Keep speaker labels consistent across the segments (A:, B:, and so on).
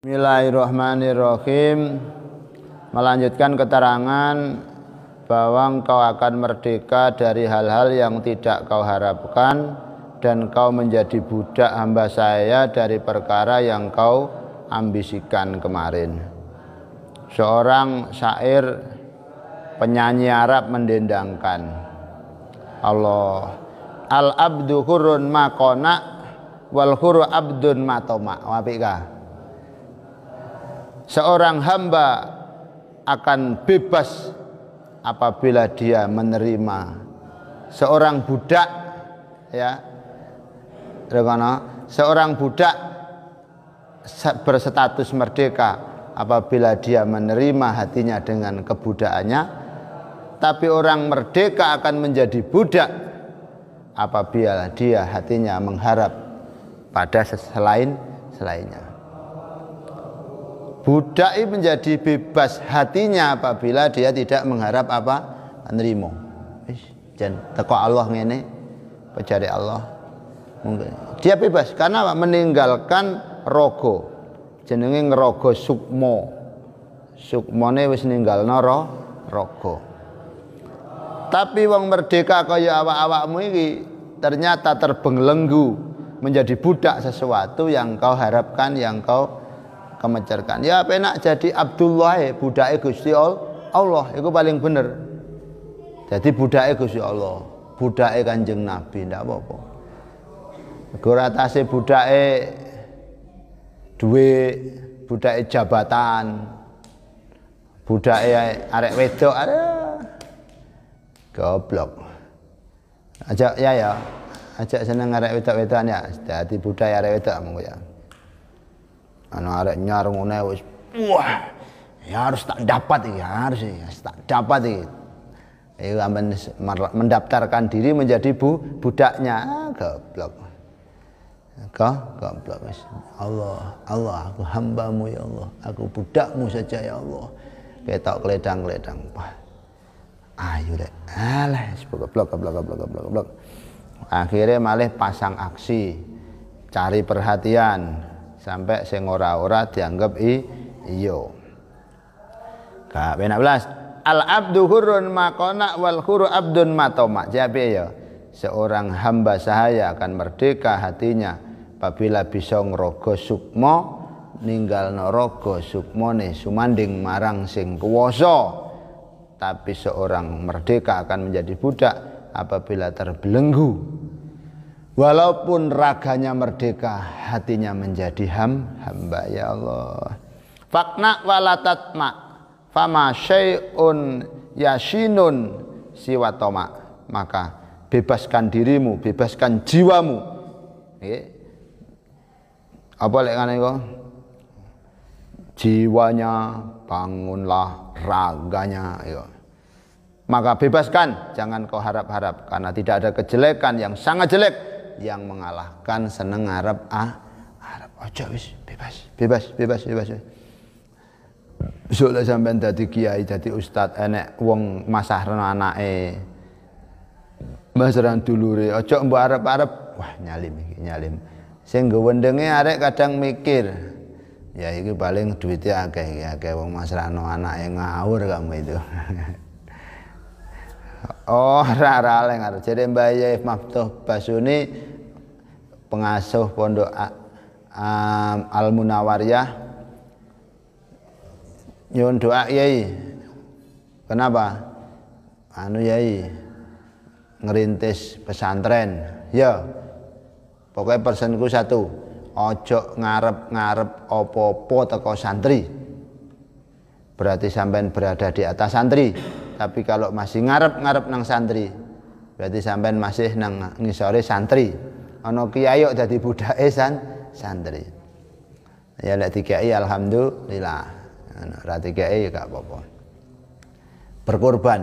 A: Bismillahirrahmanirrahim melanjutkan keterangan bahwa engkau akan merdeka dari hal-hal yang tidak kau harapkan dan kau menjadi budak hamba saya dari perkara yang kau ambisikan kemarin. Seorang syair penyanyi Arab mendendangkan Allah al abdu hurun makona wal huru abdun matoma Wapikah? seorang hamba akan bebas apabila dia menerima seorang budak ya seorang budak berstatus merdeka apabila dia menerima hatinya dengan kebudakannya. tapi orang merdeka akan menjadi budak apabila dia hatinya mengharap pada selain selainnya budak menjadi bebas hatinya apabila dia tidak mengharap apa nerimo dan teko Allah ngene pejari Allah dia bebas karena meninggalkan rogo jenenge ngerogo sukmo sukmone wis ninggal noro rogo tapi wong merdeka kaya awak-awakmu ini ternyata terbenggelenggu menjadi budak sesuatu yang kau harapkan yang kau kemecerkan. Ya penak jadi Abdullah ya? budake Gusti Allah itu paling bener. Jadi budake Gusti Allah, budake Kanjeng Nabi ndak apa-apa. Guratase budake duwe budake jabatan. Budake arek wedok goblok. Ajak ya ya. Ajak seneng arek wedok-wedokan ya. Jadi budaya arek wedok ya anu arek nyar ngene wis wah ya harus tak dapat ya harus ya tak dapat iki Iku mendaftarkan diri menjadi bu, budaknya. Ah, goblok. Kau goblok wis. Allah, Allah aku hambamu ya Allah. Aku budakmu saja ya Allah. Ketok kledang-kledang Wah. Ayo rek. Alah, goblok goblok goblok goblok goblok. Akhirnya malah pasang aksi cari perhatian sampai sing ora-ora dianggap i iya ka belas al abdu hurun makona wal huru abdun matoma jabe yo ya? seorang hamba sahaya akan merdeka hatinya apabila bisa ngrogo sukmo ninggal norogo sukmone sumanding marang sing kuwasa tapi seorang merdeka akan menjadi budak apabila terbelenggu Walaupun raganya merdeka, hatinya menjadi ham hamba ya Allah. Fakna walatatma fama syai'un yasinun siwatoma. Maka bebaskan dirimu, bebaskan jiwamu. Apa lek ngene kok? Jiwanya bangunlah raganya ya. Maka bebaskan, jangan kau harap-harap karena tidak ada kejelekan yang sangat jelek yang mengalahkan seneng Arab ah Arab aja wis bebas bebas bebas bebas, bebas. Soalnya sampai dadi kiai jadi ustad enek wong masahrono anake masahran dulure aja mbok Arab Arab wah nyalim iki nyalim sing wendenge arek kadang mikir ya iki paling duitnya akeh akeh wong masrano anake ngawur kamu itu Oh, rara lengar. jadi Mbak jere Mbah Yaif Maftuh Basuni pengasuh pondok um, Al Munawariyah nyuwun doa Yai. Kenapa? Anu Yai ngerintis pesantren. Ya. Pokoknya persenku satu. Ojo ngarep-ngarep opo-opo teko santri. Berarti sampean berada di atas santri tapi kalau masih ngarep-ngarep nang santri berarti sampean masih nang ngisore santri ana kiai kok dadi budake san santri ya lek dikai alhamdulillah ora dikai ya gak apa-apa berkorban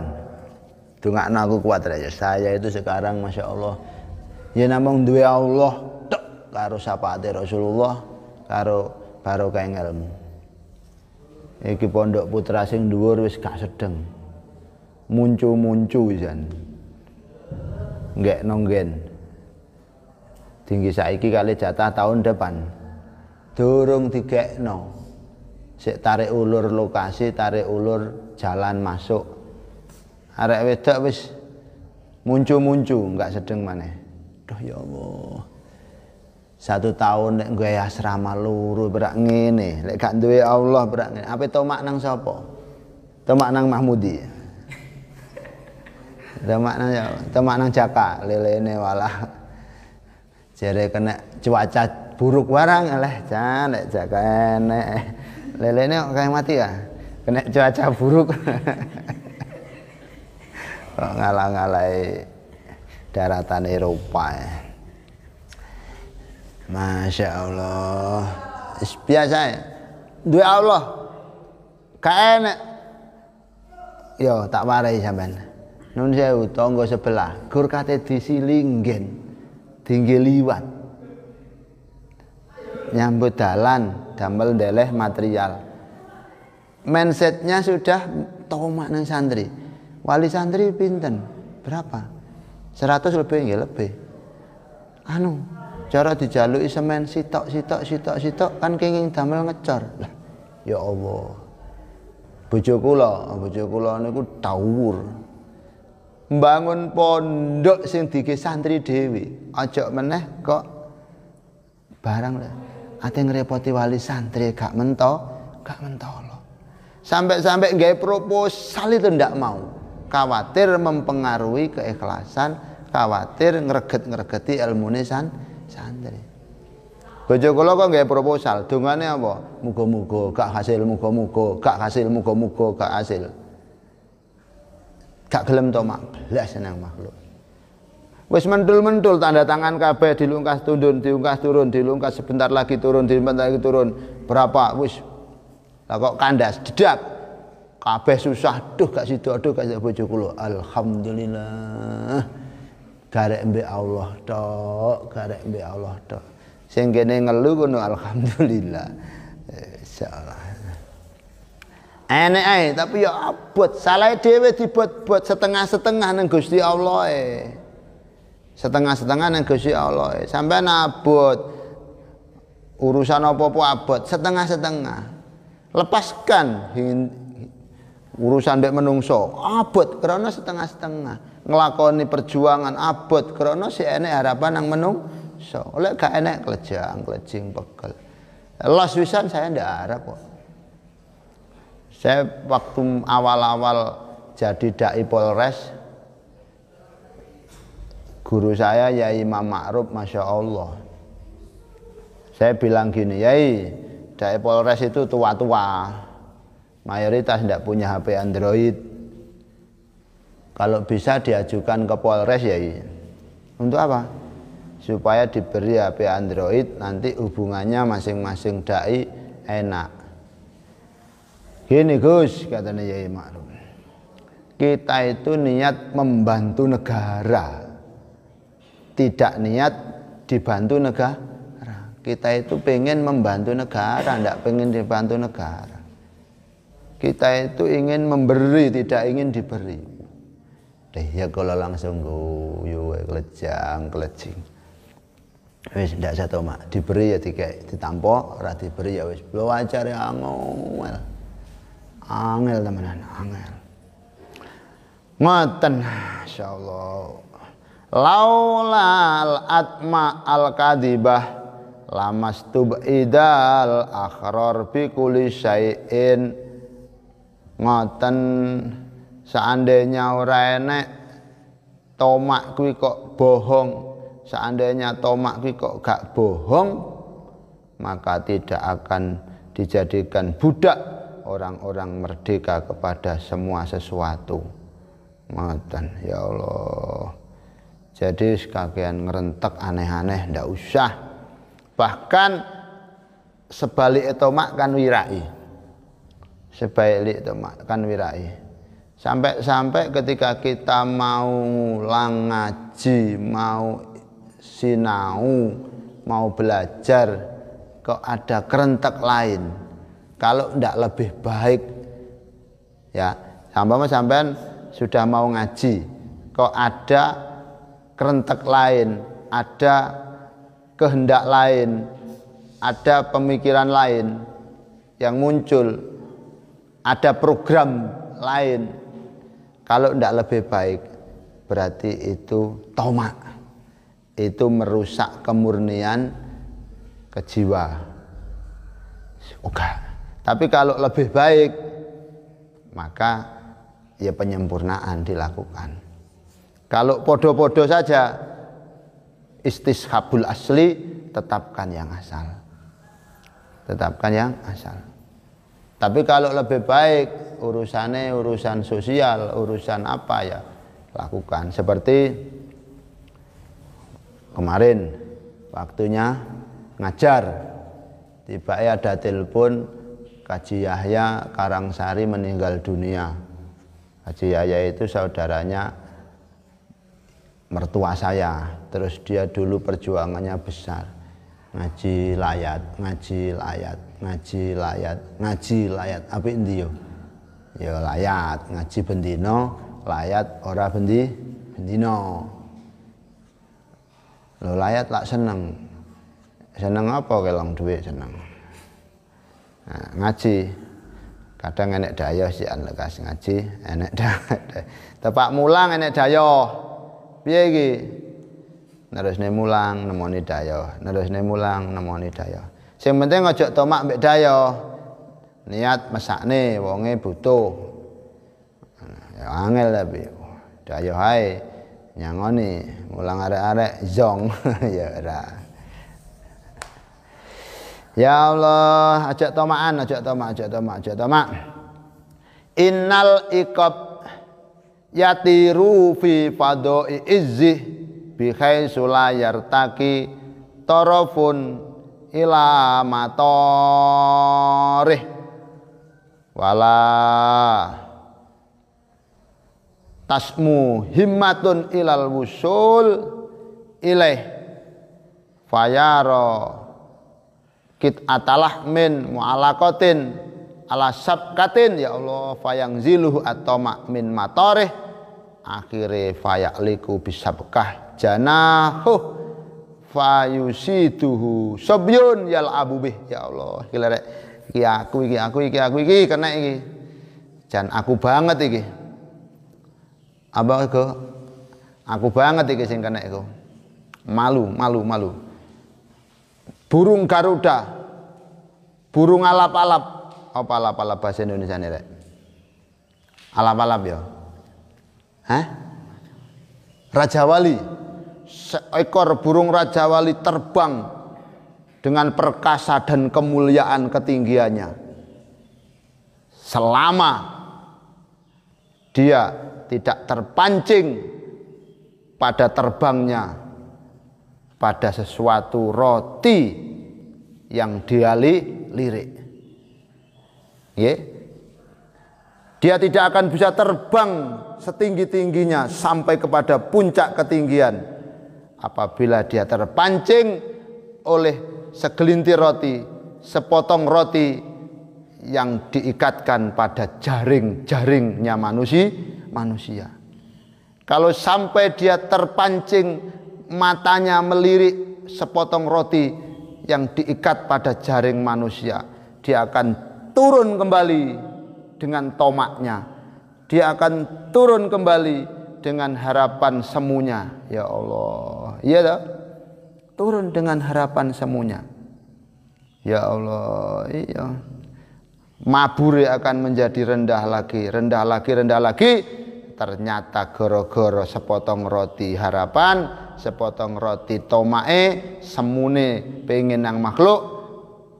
A: dongakno aku kuat ya saya itu sekarang masya Allah ya namung duwe Allah tok karo syafaate Rasulullah karo barokah ilmu iki pondok putra sing dhuwur wis gak sedeng muncu-muncu jan. Nggak nonggen. Tinggi saiki kali jatah tahun depan. Durung digekno. Sik tarik ulur lokasi, tarik ulur jalan masuk. Arek wedok wis muncu-muncu, nggak sedeng maneh. Duh ya Allah. Satu tahun nek gue asrama luru berak ngene, lek gak duwe Allah berak ngene. Apa tomak nang sapa? Tomak nang Mahmudi. Ya? demak nang ya, jaka lele ini walah. Jadi kena cuaca buruk warang lah, jangan lek jaka ene lele ini kayak mati ya. Kena cuaca buruk. kok ngalah daratan Eropa ya. E. Masya e. Allah. Biasa ya. Dua Allah. Kaenek. Yo tak warai sampai nun sewu tangga sebelah gur kate disilinggen dingge liwat nyambut dalan damel deleh material mindsetnya sudah tomak nang santri wali santri pinten berapa 100 lebih nggih lebih anu cara dijaluki semen sitok sitok sitok sitok kan kenging damel ngecor lah ya Allah bojo kula bojo kula niku tawur bangun pondok sing santri Dewi Aja meneh kok barang lah. Ate ngrepoti wali santri gak mento, gak mentolo. Sampai-sampai gawe proposal itu ndak mau. Khawatir mempengaruhi keikhlasan, khawatir ngreget-ngregeti ilmu san santri. Bojo kula kok gawe proposal, dongane apa? Muga-muga gak hasil, muga-muga gak hasil, muga-muga gak hasil. Gak gelem to mak, blas senang makhluk. Wis mentul-mentul tanda tangan kabeh dilungkas tundun, dilungkas turun, dilungkas sebentar lagi turun, sebentar lagi turun. Berapa? Wis. Lah kok kandas, jedak. Kabeh susah, duh gak sido, aduh gak sido bojo Alhamdulillah. Garek mbek Allah tok, garek mbek Allah tok. Sing kene ngelu kono alhamdulillah. Insyaallah. Eh, enek ae tapi ya abot salah dhewe dibuat-buat setengah-setengah nang Gusti Allah e setengah-setengah nang Gusti Allah e sampean abot urusan apa-apa abot setengah-setengah lepaskan urusan dek menungso abot karena setengah-setengah ngelakoni perjuangan abot karena si enek harapan nang menungso oleh gak enek kelejang kelejing pegel los wisan saya ndak harap kok saya waktu awal-awal jadi dai Polres guru saya ya Imam Ma'ruf Masya Allah saya bilang gini Yai dai Polres itu tua-tua mayoritas tidak punya HP Android kalau bisa diajukan ke Polres Yai untuk apa? supaya diberi HP Android nanti hubungannya masing-masing dai enak Gini Gus, katanya Yai Ma'ruf. Kita itu niat membantu negara. Tidak niat dibantu negara. Kita itu pengen membantu negara, tidak pengen dibantu negara. Kita itu ingin memberi, tidak ingin diberi. Deh ya kalau langsung guyu, kelejang, kelejing. Wis ndak satu mak, diberi ya tiga ditampok, ora diberi ya wis blow ajar ya ngomel. Angel temenan, angel. Ngoten, insyaallah. Laula al atma al kadibah lamas idal akhror bi kulli syai'in ngoten seandainya ora enek tomak kuwi kok bohong seandainya tomak kuwi kok gak bohong maka tidak akan dijadikan budak orang-orang merdeka kepada semua sesuatu. Matan, ya Allah. Jadi sekalian ngerentek aneh-aneh ndak usah. Bahkan sebalik itu makan wirai. Sebalik itu makan wirai. Sampai-sampai ketika kita mau langaji, mau sinau, mau belajar, kok ada kerentak lain kalau tidak lebih baik ya sampai sampean sudah mau ngaji kok ada kerentek lain ada kehendak lain ada pemikiran lain yang muncul ada program lain kalau tidak lebih baik berarti itu tomak itu merusak kemurnian kejiwa oke okay. Tapi kalau lebih baik maka ya penyempurnaan dilakukan. Kalau podo-podo saja istishabul asli tetapkan yang asal. Tetapkan yang asal. Tapi kalau lebih baik urusannya urusan sosial, urusan apa ya lakukan. Seperti kemarin waktunya ngajar tiba ada telepon Kaji Yahya Karangsari meninggal dunia. Haji Yahya itu saudaranya mertua saya. Terus dia dulu perjuangannya besar. Ngaji layat, ngaji layat, ngaji layat, ngaji layat. Apa yo? yo layat, ngaji bendino, layat ora bendi bendino. Lo layat lak seneng. Seneng apa kelong duit seneng? nah, ngaji kadang enek dayo sih anu lekas ngaji enek dayo tepak mulang enek dayo piye iki nerusne mulang nemoni dayo nerusne mulang nemoni dayo sing penting ojo tomak mbek dayo niat mesakne wonge butuh ya angel tapi dayo hai nyangoni mulang arek-arek zong ya ora Ya Allah, ajak tomaan, ajak toma, ajak toma, ajak toma. Innal ikab yatiru fi fadoi izzi bi khaisula yartaki tarafun ila matorih wala tasmu himmatun ilal wusul ilaih fayaro kit atalah min mualakotin ala sabkatin ya Allah fayang ziluh atau min matoreh fayak liku bisabkah janahuh fayusiduhu sobyun yal abu bih ya Allah iki lerek iki aku iki aku iki aku iki kena iki jan aku banget iki apa aku aku banget iki sing kena iku malu malu malu burung garuda burung alap-alap apa alap-alap bahasa Indonesia nih alap-alap ya Hah? Raja Wali seekor burung Raja Wali terbang dengan perkasa dan kemuliaan ketinggiannya selama dia tidak terpancing pada terbangnya pada sesuatu roti yang diali lirik. Dia tidak akan bisa terbang setinggi-tingginya sampai kepada puncak ketinggian apabila dia terpancing oleh segelintir roti, sepotong roti yang diikatkan pada jaring-jaringnya manusia, manusia. Kalau sampai dia terpancing matanya melirik sepotong roti yang diikat pada jaring manusia. Dia akan turun kembali dengan tomaknya. Dia akan turun kembali dengan harapan semunya. Ya Allah. Iya toh? Turun dengan harapan semunya. Ya Allah. Iya maburi akan menjadi rendah lagi, rendah lagi, rendah lagi. Ternyata goro-goro sepotong roti harapan sepotong roti tomae semune pengen yang makhluk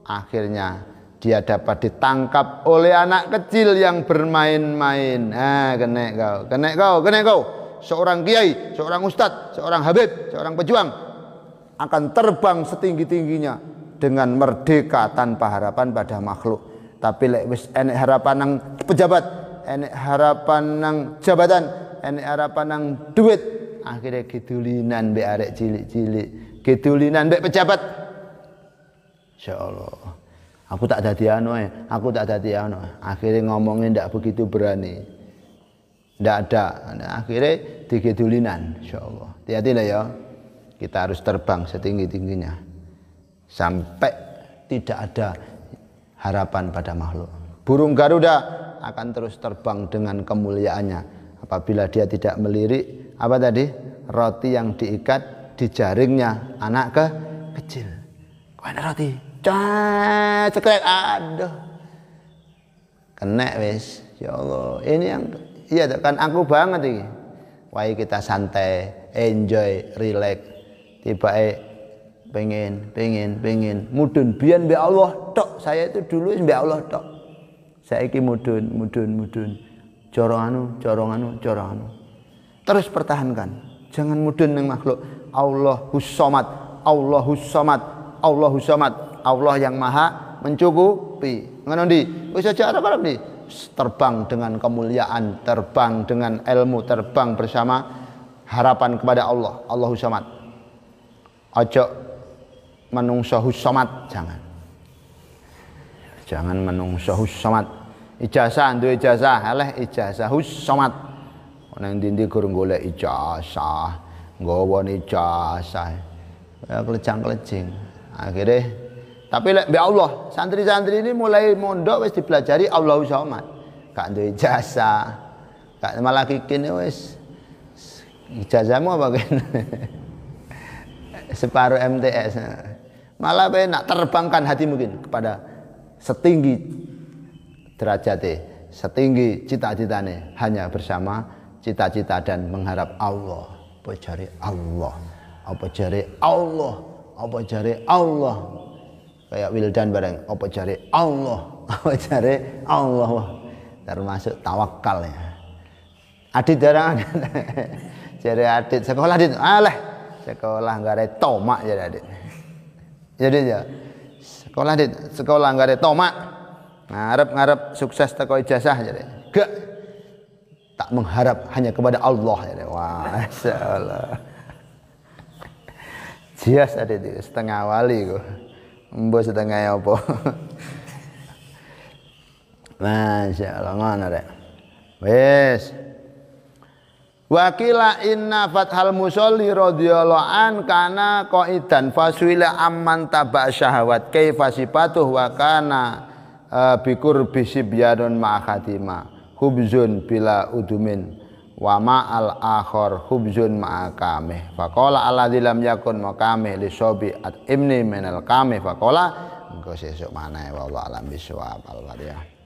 A: akhirnya dia dapat ditangkap oleh anak kecil yang bermain-main ah kena kau kena kau kena kau seorang kiai seorang ustadz seorang habib seorang pejuang akan terbang setinggi-tingginya dengan merdeka tanpa harapan pada makhluk tapi lek wis enek harapan nang pejabat enek harapan nang jabatan enek harapan nang duit akhirnya kedulinan be arek cilik-cilik kedulinan be pejabat insyaallah aku tak ada anu aku tak ada anu akhirnya ngomongin ndak begitu berani tidak ada akhirnya digedulinan insyaallah hati-hati lah ya kita harus terbang setinggi-tingginya sampai tidak ada harapan pada makhluk burung garuda akan terus terbang dengan kemuliaannya apabila dia tidak melirik apa tadi? Roti yang diikat di jaringnya anak ke kecil. Kena roti. Cekrek. Aduh. Kena wes Ya Allah. Ini yang iya kan aku banget ini. Wai kita santai, enjoy, relax. Tiba eh pengen, pengen, pengen. Mudun biar biar Allah tok. Saya itu dulu biar Allah tok. Saya ini mudun, mudun, mudun. Jorong anu, jorong anu, jorong anu. Terus pertahankan. Jangan mudun dengan makhluk. Allahus somad, Allahus somad, Allahus somad. Allah yang maha mencukupi. Ngono ndi? Wis aja arep-arep Terbang dengan kemuliaan, terbang dengan ilmu, terbang bersama harapan kepada Allah. Allahus somad. Ojo menungso husomat jangan. Jangan menungso husomat. Ijazah duwe ijazah, eleh ijazah husomat. Nanti ndi kur golek ijazah, nggawa ijazah. Ya kelecang kelecing Akhirnya tapi lek Allah, santri-santri ini mulai mondok wis dipelajari Allahu Samad. Gak duwe ijazah. Gak malah kikin wis ijazahmu apa kan? Separuh MTS. Malah pengen nak terbangkan hati mungkin kepada setinggi derajatnya, setinggi cita-citanya hanya bersama cita-cita dan mengharap Allah apa jari Allah apa jari Allah apa jari Allah kayak Wildan bareng apa jari Allah apa jari Allah termasuk tawakal ya adit jarang jari adit sekolah adit alah sekolah nggak ada tomak jadi adit jadi ya sekolah adit sekolah nggak ada tomak ngarep ngarep sukses teko ijazah jadi gak tak mengharap hanya kepada Allah. ya, Masya Allah. Jias ada di setengah wali kok. Mbok setengah ya apa? Masya Allah ngono rek. Wis. Wakila inna fathal musolli radhiyallahu an kana qaidan faswila amman taba syahwat kaifa sifatuh wa kana uh, eh, bikur bisibyanun ma khatimah hubzun bila udumin wa ma'al akhar hubzun maakame. kamih faqala alladzi lam yakun makamih li sobi at imni minal kamih faqala engko sesuk maneh wallahu alam bisawab al-fatihah